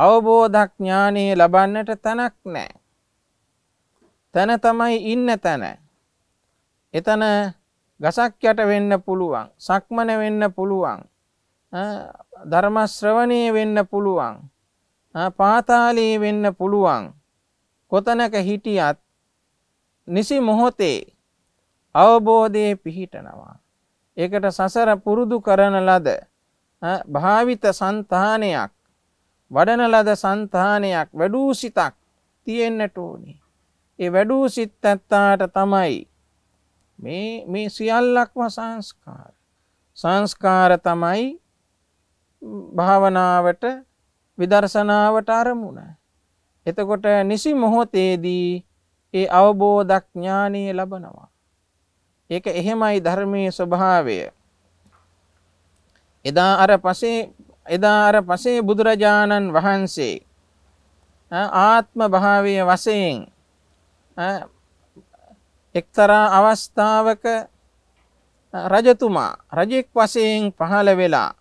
අවබෝධඥානෙ ලබන්නට තැනක් නැහැ තන තමයි ඉන්න තැන එතන ගසක් යට වෙන්න පුළුවන් සක්මන වෙන්න පුළුවන් ධර්ම ශ්‍රවණය වෙන්න පුළුවන් පාතාලයේ වෙන්න පුළුවන් කොතනක හිටියත් නිසි මොහොතේ අවබෝධයේ පිහිටනවා. ඒකට සසර පුරුදු කරන ලද භාවිත సంతානයක් වඩන ලද సంతානයක් වැඩූ සිතක් තියෙන්නට ඕනේ. ඒ වැඩූ සිත් ඇත්තාට තමයි මේ මේ සියල්ලක්ම සංස්කාර. සංස්කාර තමයි භාවනාවට විදර්ශනාවට අරමුණ. එතකොට නිසි මොහොතේදී ඒ අවබෝධඥානය ලබනවා. ඒක එහෙමයි ධර්මය ස්වභාවය. එදා අර පසේ එදා අර පසේ බුදුරජාණන් වහන්සේ ආත්ම භාවය වසයෙන් එක්තරා අවස්ථාවක රජතුමා රජෙක් වසයෙන් පහළ වෙලා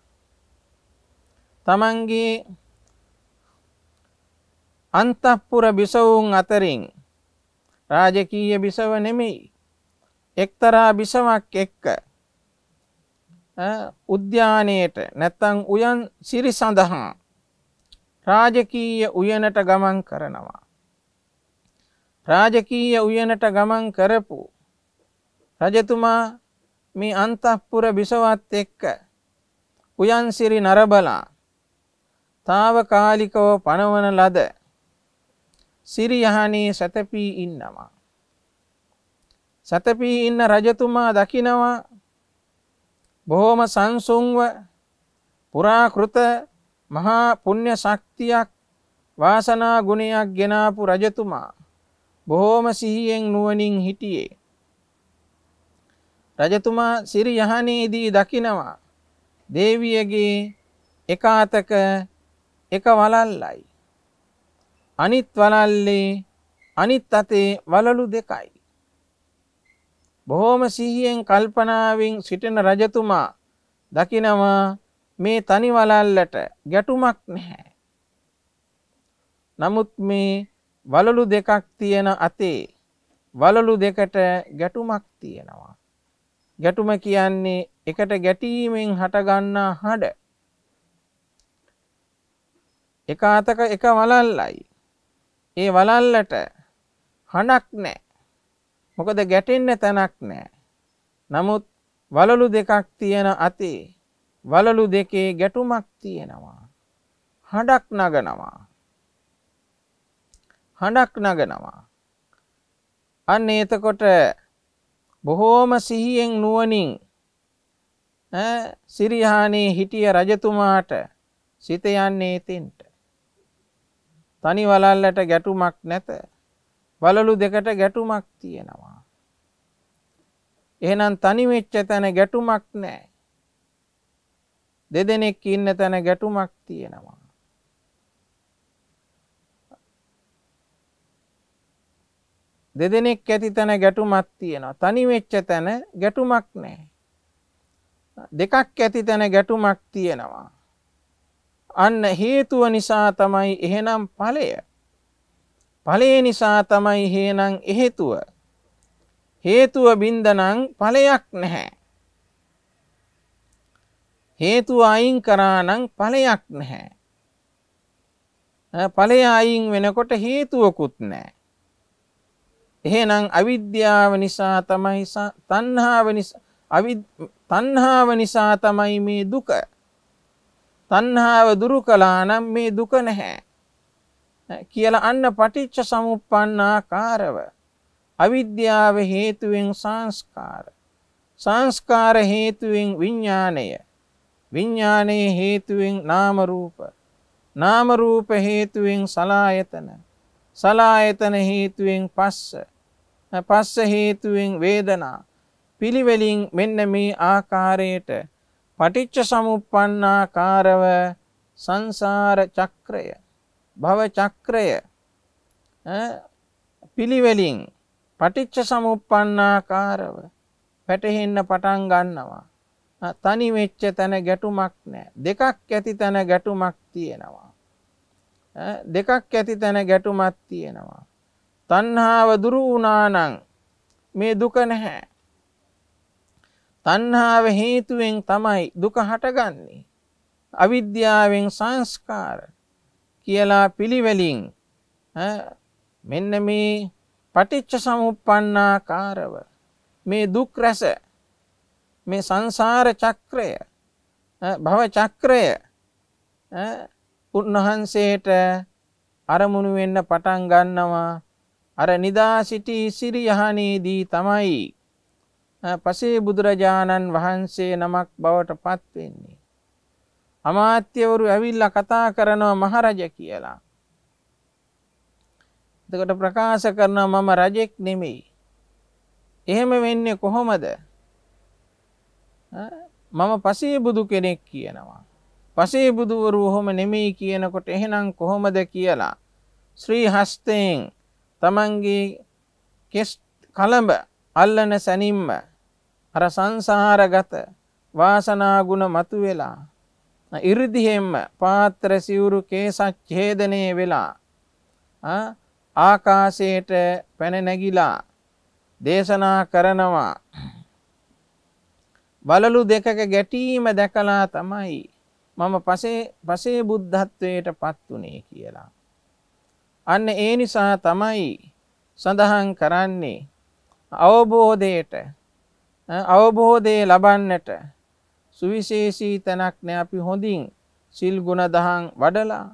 තමන්ගේ අන්තපුර බිසවුන් අතරින් රාජකීය බිසව නෙමෙයි එක්තරා බිසවක් එක්ක උද්‍යානයට නැත්තං උයන් සිරි සඳහා රාජකීය උයනට ගමන් කරනවා. රාජකීය උයනට ගමන් කරපු රජතුමා මේ අන්තපුර බිසවත් එක්ක උයන්සිරි නරබලා තාව කාලිකව පනවන ලද සිරියහනේ සැතපී ඉන්නවා. සැතපී ඉන්න රජතුමා දකිනවා බොහෝම සංසුන්ව පුරාකෘත මහා පුුණ්්‍ය ශක්තියක් වාසනා ගුණයක් ගෙනාපු රජතුමා බොහෝම සිහියෙන් නුවනින් හිටියේ. රජතුමා සිරි යහනේදී දකිනවා දේවියගේ එකාතක එක වලල්ලයි. අනිත් වලල්ලේ අනිත් අතේ වලලු දෙකයි. බොහෝම සිහියෙන් කල්පනාවෙන් සිටින රජතුමා දකිනවා මේ තනි වලල්ලට ගැටුමක් නැහැ. නමුත් මේ වලලු දෙකක් තියෙන අතේ වලලු දෙකට ගැටුමක් තියෙනවා. ගැටුම කියන්නේ එකට ගැටීමෙන් හටගන්නා හඬ. එක අතක එක වලල්ලයි ඒ වලල්ලට හඬක් නෑ මොකද ගැටෙන්න තැනක් නෑ නමුත් වලලු දෙකක් තියෙන අතේ වලලු දෙකේ ගැටුමක් තියෙනවා හඬක් නගනවා හඬක් නගනවා අන්න එතකොට බොහෝම සිහියෙන් නුවනින් සිරිහානේ හිටිය රජතුමාට සිත යන්නේ එතින්ට තනි වලල්ලට ගැටුමක් නැත වලලු දෙකට ගැටුමක් තියෙනවා. එහෙනම් තනිවෙච්ච තැන ගැටුමක් නෑ. දෙදෙනෙක් ඉන්න තැන ගැටුමක් තියෙනවා. දෙදෙනෙක් ඇති තැන ගැටුමක් තියෙනවා තනිවෙච්ච තැන ගැටුමක් නෑ. දෙකක් ඇති තැන ගැටුමක් තියෙනවා. අන්න හේතුව නිසා තමයි එහෙනම් ඵලය. ඵලේ නිසා තමයි හේනම් හේතුව. හේතුව බින්දනං ඵලයක් නැහැ. හේතුව අයින් කරානම් ඵලයක් නැහැ. ඵලය අයින් වෙනකොට හේතුවකුත් නැහැ. එහෙනම් අවිද්‍යාව නිසා තමයි තණ්හාව නිසා තණ්හාව නිසා තමයි මේ දුක. තන්හාාව දුරු කලානම් මේ දුක නැහැ. කියල අන්න පටිච්ච සමුපන්නා කාරව. අවිද්‍යාව හේතුවෙන් සංස්කාර. සංස්කාර හේතුවෙන් විඤ්ඥානය. විඤ්ඥානයේ හේතුවෙන් නාමරූප. නාමරූප හේතුවෙන් සලායතන. සලායතන හේතුවෙන් පස්ස. පස්ස හේතුවෙන් වේදනා. පිළිවෙලින් මෙන්න මේ ආකාරයට පටිච්ච සමුප්පන්නාකාරව සංසාර චක්‍රය භව චක්‍රය පිළිවෙලින් පටිච්ච සමුප්පන්නාකාරව පැටහෙන්න පටන් ගන්නවා. තනි වෙච්ච තැන ගැටුමක් නෑ දෙකක් ඇති තැන ගැටුමක් තියෙනවා. දෙකක් ඇති තැන ගැටුමත් තියෙනවා. තන්හාාව දුරු වනානං මේ දුක නැහැ තණ්හාව හේතුවෙන් තමයි දුක හටගන්නේ. අවිද්‍යාවෙන් සංස්කාර කියලා පිළිවෙලින් මෙන්න මේ පටිච්ච සමුප්පන්නාකාරව මේ දුක් රැස මේ සංසාර චක්‍රය භව චක්‍රය උන්වහන්සේට අරමුණු වෙන්න පටන් ගන්නවා අර නිදා සිටි සිරියහනේදී තමයි පසේ බුදුරජාණන් වහන්සේ නමක් බවට පත්වෙන්නේ. අමාත්‍යවරු ඇවිල්ල කතා කරනවා මහරජ කියලා. එතකොට ප්‍රකාශ කරනවා මම රජෙක් නෙමෙයි. එහෙම වෙන්නේ කොහොමද? මම පසේ බුදු කෙනෙක් කියනවා. පසේ බුදුවරු ඔහොම නෙමෙයි කියනකොට එහෙනම් කොහොමද කියලා ශ්‍රී හස්තයෙන් තමන්ගේ කෙස් කලඹ අල්ලන සැනින්ම අර සංසාරගත වාසනාගුණ මතු වෙලා ඉරිදිහෙම්ම පාත්‍ර සිවුරු කේසක් ඡේදනය වෙලා ආකාශයට පැන නැගිලා දේශනා කරනවා බලලු දෙකක ගැටීම දැකලා තමයි මම පසේ පසේ බුද්ධත්වයට පත් වුණේ කියලා. අන්න ඒ නිසා තමයි සඳහන් කරන්නේ අවබෝධයට අවබෝධය ලබන්නට සුවිශේෂී තැනක් නෑ අපි හොඳින් සිල් ගුණ දහන් වඩලා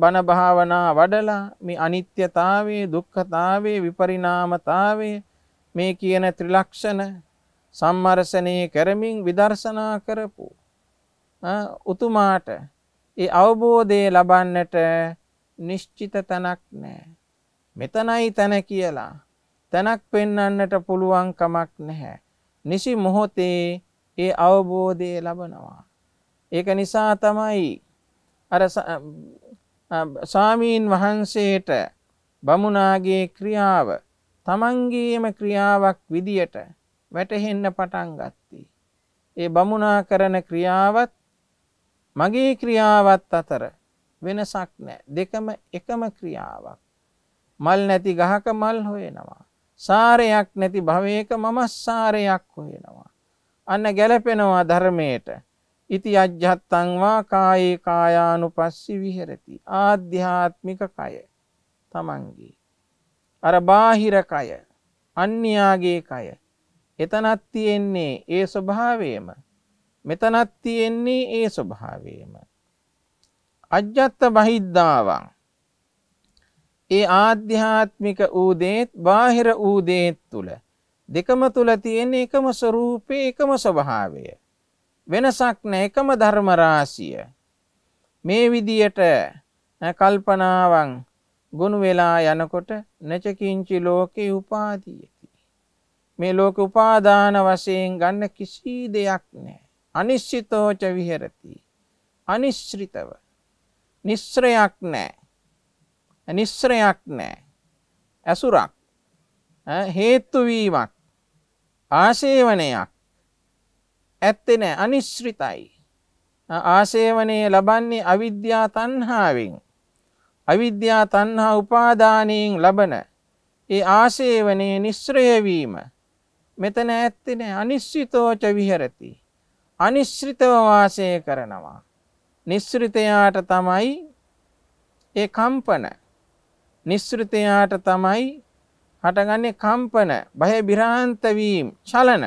බණභාවනා වඩලා මේ අනිත්‍යතාවේ දුක්කතාවේ විපරිනාමතාවේ මේ කියන ත්‍රිලක්ෂණ සම්මර්සනය කරමින් විදර්ශනා කරපු උතුමාට ඒ අවබෝධය ලබන්නට නිශ්චිත තැනක් නෑ. මෙතනයි තැන කියලා තැනක් පෙන්නන්නට පුළුවන් කමක් නැහැ. නිසි මොහොතේ ඒ අවබෝධය ලබනවා. ඒක නිසා තමයි අර සාමීන් වහන්සේට බමුණාගේ ක්‍රියාව තමන්ගේම ක්‍රියාවක් විදියට වැටහෙන්න පටන් ගත්ති. ඒ බමුණා කරන ක්‍රියාවත් මගේ ක්‍රියාවත් අතර වෙනසක් නෑ දෙකම එකම ක්‍රියාවක්. මල් නැති ගහක මල් හොයෙනවා. සාරයක් නැති භවයක මම සාරයක් හොයෙනවා. අන්න ගැලපෙනවා ධර්මයට ඉති අජ්‍යත්තංවා කායේ කායානු පස්සි විහෙරති ආධ්‍යාත්මික කය තමන්ගේ. අර බාහිර කය අන්‍යයාගේ කය එතනත් තියෙන්නේ ඒ ස්වභාවේම මෙතනත් තියෙන්නේ ඒ ස්වභාවේම. අජ්‍යත්ත බහිද්ධාවන් ඒ ආධ්‍යාත්මික ඌදේත් බාහිර ඌදේත් තුළ දෙකම තුළ තියෙන එකම ස්වරූපය එකම ස්වභාවය වෙනසක් නෑ එකම ධර්මරාසිය මේ විදියට කල්පනාවන් ගොුණු වෙලා යනකොට නැචකින්චි ලෝකෙ උපාදීයති මේ ලෝක උපාදාන වශයෙන් ගන්න කිසි දෙයක් නෑ අනිශ්චිතෝච විහරති අනිශ්‍රිතව නිශ්‍රයක් නෑ නිශ්‍රයක් නෑ ඇසුරක් හේතුවීමක් ආශේවනයක් ඇත්තෙන අනිශ්‍රිතයි ආශේවනය ලබන්නේ අවිද්‍යා තන්හාාවෙන් අවිද්‍යා තන්හා උපාදානයෙන් ලබන ඒ ආශේවනය නිශ්‍රයවීම මෙතන ඇත්තින අනිශ්‍රිතෝච විහරති අනිශ්‍රිතව වාසය කරනවා නිශ්‍රිතයාට තමයි ඒ කම්පන නිස්සෘතයාට තමයි හටගන්නේ කම්පන බය බිරාන්තවීම් චලන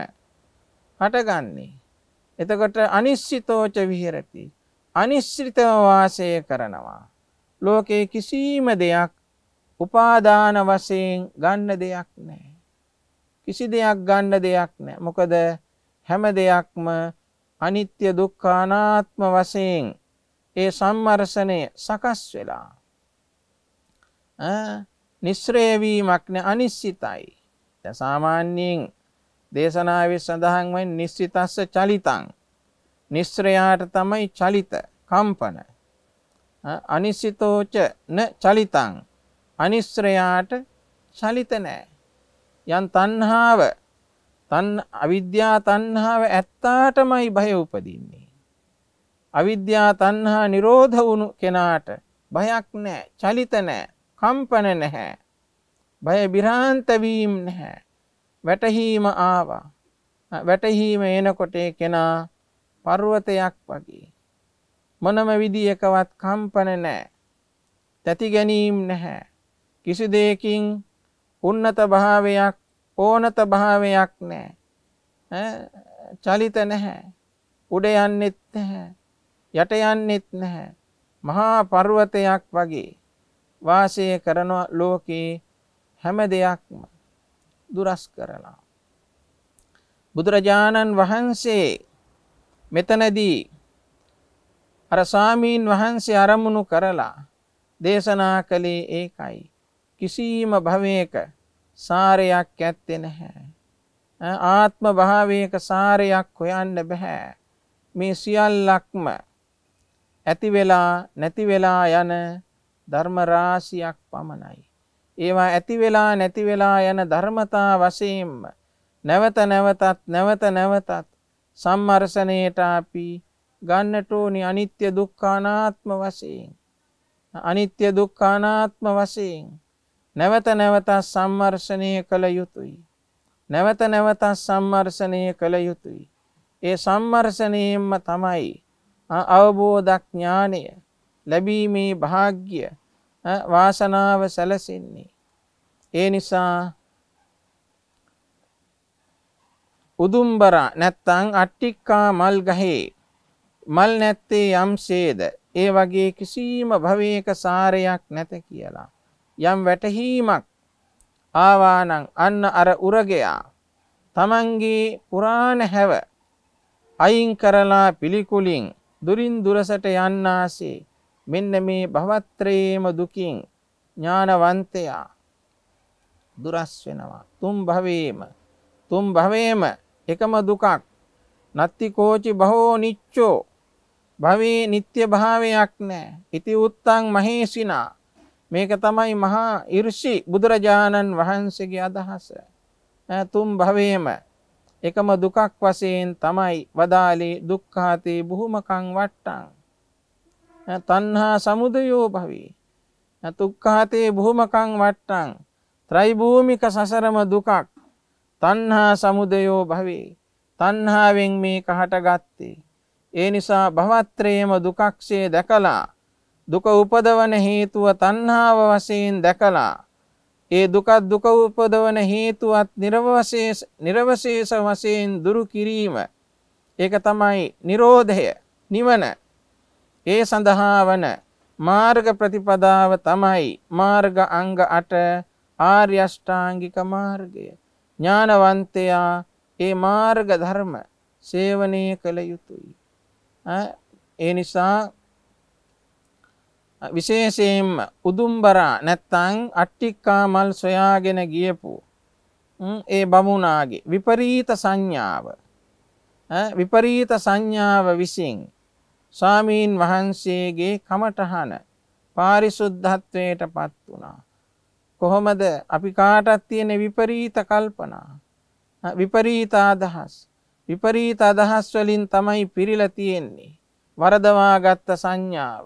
හටගන්නේ. එතකොට අනිශ්චිතෝච විහිරති. අනිශ්චිතවාසය කරනවා. ලෝකයේ කිසිීම දෙයක් උපාදාන වසයෙන් ගන්න දෙයක් නෑ. කිසි දෙයක් ගන්න දෙයක් නෑ. මොකද හැම දෙයක්ම අනිත්‍ය දුක්කානාත්ම වසයෙන් ඒ සම්මර්සනය සකස් වෙලා. නිශ්‍රයවීමක්න අනිශ්චිතයි. සාමාන්‍යයෙන් දේශනාව සඳහන් වෙන් නිශ්චිතස්ස චලිතං. නිශ්‍රයාට තමයි චලිත කම්පන. අනිශ්චිතෝච න චලිතං. අනිශ්‍රයාට චලිත නෑ. යන් තන්හාාව තන් අවිද්‍යා තන්හාාව ඇත්තාටමයි භය උපදින්නේ. අවිද්‍යා තන්හා නිරෝධ වුණු කෙනාට භයක් නෑ චලිත නෑ කම්පන නැහැ. බය බිරාන්තවීම් නැහැ. වැටහීම ආවා. වැටහීම එනකොටේ කෙනා පර්ුවතයක් වගේ. මොනම විදිියකවත් කම්පන නෑ. තැති ගැනීම් නැහැ. කිසි දෙයකින් උන්නත භාවයක් ඕනත භාවයක් නෑ. චලිත නැහැ. උඩ යන්නෙත් නැහැ. යට යන්නෙත් නැහැ. මහා පර්ුවතයක් වගේ. වාසය කරනවා ලෝකයේ හැම දෙයක්ම දුරස් කරලා. බුදුරජාණන් වහන්සේ මෙතනදී අරසාමීන් වහන්සේ අරමුණු කරලා දේශනා කළේ ඒකයි. කිසිීම භවයක සාරයක් ඇත්තෙ නැහැ. ආත්ම භාවයක සාරයක් හොයන්න බැහැ. මේ සියල්ලක්ම ඇතිවෙලා නැතිවෙලා යන ධර්මරාශියක් පමණයි. ඒවා ඇතිවෙලා නැතිවෙලා යන ධර්මතා වසයෙන්ම නැවත නැවතත් නැවත නැවතත් සම්මර්සනයට අපි ගන්නටෝනි අනිත්‍ය දුක්කානාත්ම වසයෙන්. අනිත්‍ය දුක්කානාත්ම වසයෙන් නැවත නැවතත් සම්මර්සනය කළ යුතුයි. නැවත නැවතත් සම්මර්සනය කළ යුතුයි. ඒ සම්මර්සනයෙන්ම තමයි අවබෝධඥානය ලැබීමේ භාග්‍ය වාසනාව සැලසින්නේ. ඒ නිසා උදුම්බර නැත්තං අට්ටික්කා මල් ගහේ මල් නැත්තේ යම් සේද ඒ වගේ කිසිීම භවයක සාරයක් නැත කියලා. යම් වැටහීමක් ආවානං අන්න අර උරගයා තමන්ගේ පුරාණ හැව අයින් කරලා පිළිකුලින් දුරින් දුරසට යන්නාසේ මෙන්න මේ භවත්‍රයේම දුකින් ඥානවන්තයා දුරස් වෙනවා. තුම් භවේම තුම් භවේම එකම දුකක් නත්ති කෝචි බහෝ නිච්චෝ භවී නිත්‍ය භාවයක් නෑ. ඉති උත්තං මහේසිනා මේක තමයි මහා ඉර්ෂි බුදුරජාණන් වහන්සේගේ අදහස. තුම් භවේම එකම දුකක් වශයෙන් තමයි වදාලේ දුක්ඛාතේ බුහුමකං වට්ටං තන්හා සමුදයෝ භවී. තුක්කාතේ බොහොමකං වට්ටං ත්‍රයිභූමික සසරම දුකක් තන්හා සමුදයෝ භවේ තන්හාාවෙන් මේ කහට ගත්තේ. ඒ නිසා භවත්‍රයේම දුකක්ෂේ දැකලා දුක උපදවන හේතුව තන්හාාව වසයෙන් දැකලා ඒ දුකත් දුක උපදවන හේතුවත් නිරවශේෂ වසයෙන් දුරු කිරීම ඒක තමයි නිරෝධය නිවන ඒ සඳහා වන මාර්ග ප්‍රතිපදාව තමයි මාර්ග අංග අට ආර්යෂ්ඨාංගික මාර්ගය. ඥානවන්තයා ඒ මාර්ග ධර්ම සේවනය කළ යුතුයි. ඒ නිසා විශේෂයෙන්ම උදුම්බරා නැත්තං අට්ටික්කා මල් සොයාගෙන ගියපු ඒ බමුණාගේ විපරීත සංඥාව විපරීත සංඥාව විසින් ස්වාමීන් වහන්සේගේ කමටහන පාරිසුද්ධත්වයට පත් වුණා. කොහොමද අපි කාටත් තියෙන විපරීත කල්පනා විපරීත අදහස් විපරීත අදහස් වලින් තමයි පිරිල තියෙන්නේ වරදවා ගත්ත සංඥාව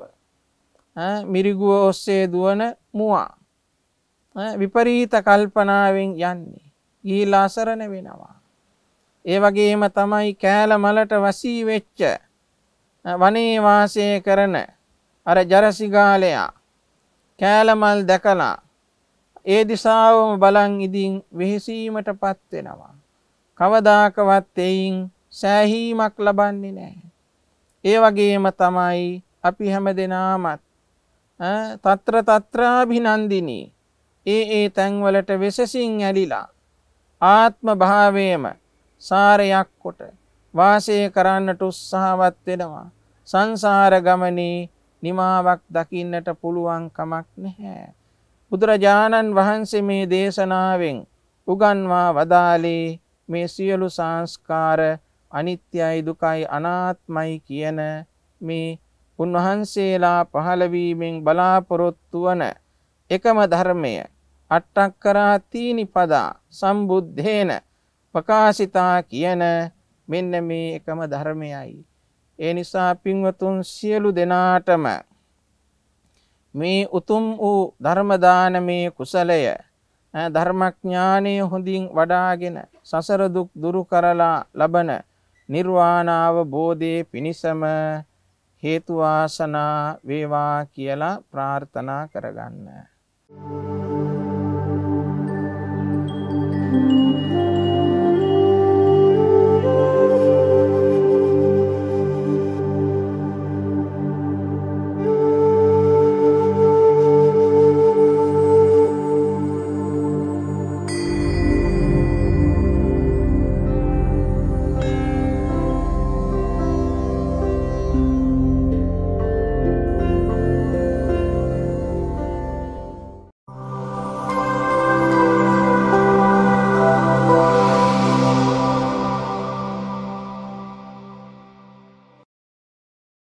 මිරිගුව ඔස්සේ දුවන මුවා විපරීත කල්පනාවෙන් යන්නේ ගීලාසරණ වෙනවා ඒ වගේම තමයි කෑල මලට වසී වෙච්ච වනේ වාසය කරන අර ජරසිගාලයා කෑලමල් දැකලා ඒ දිසාවම බලන් ඉදින් වෙහෙසීමට පත්වෙනවා. කවදාකවත් එයින් සෑහීමක් ලබන්නේ නෑ. ඒ වගේම තමයි අපි හැම දෙනාමත් තත්‍ර තත්‍රාභිනන්දිනී ඒ ඒ තැන්වලට වෙසසින් ඇලිලා ආත්ම භාවයම සාරයක් කොට වාසය කරන්නට උත්සාහවත් වෙනවා. සංසාර ගමනේ නිමාවක් දකින්නට පුළුවන් කමක් නැහැ. බුදුරජාණන් වහන්සේ මේ දේශනාවෙන් උගන්වා වදාලේ මේ සියලු සංස්කාර අනිත්‍යයි දුකයි අනාත්මයි කියන මේ උන්වහන්සේලා පහළවීමෙන් බලාපොරොත්තු වන එකම ධර්මය අට්ටක්කරා තීනි පදා සම්බුද්ධේන ප්‍රකාශිතා කියන මෙන්න මේ එකම ධර්මයයි. ඒ නිසා පින්වතුන් සියලු දෙනාටම මේ උතුම් වූ ධර්මදානමේ කුසලය ධර්මඥානය හොඳින් වඩාගෙන සසර දුක් දුරු කරලා ලබන නිර්වාණාව බෝධයේ පිණිසම හේතු වාසනා වේවා කියලා ප්‍රාර්ථනා කරගන්න. Thank you.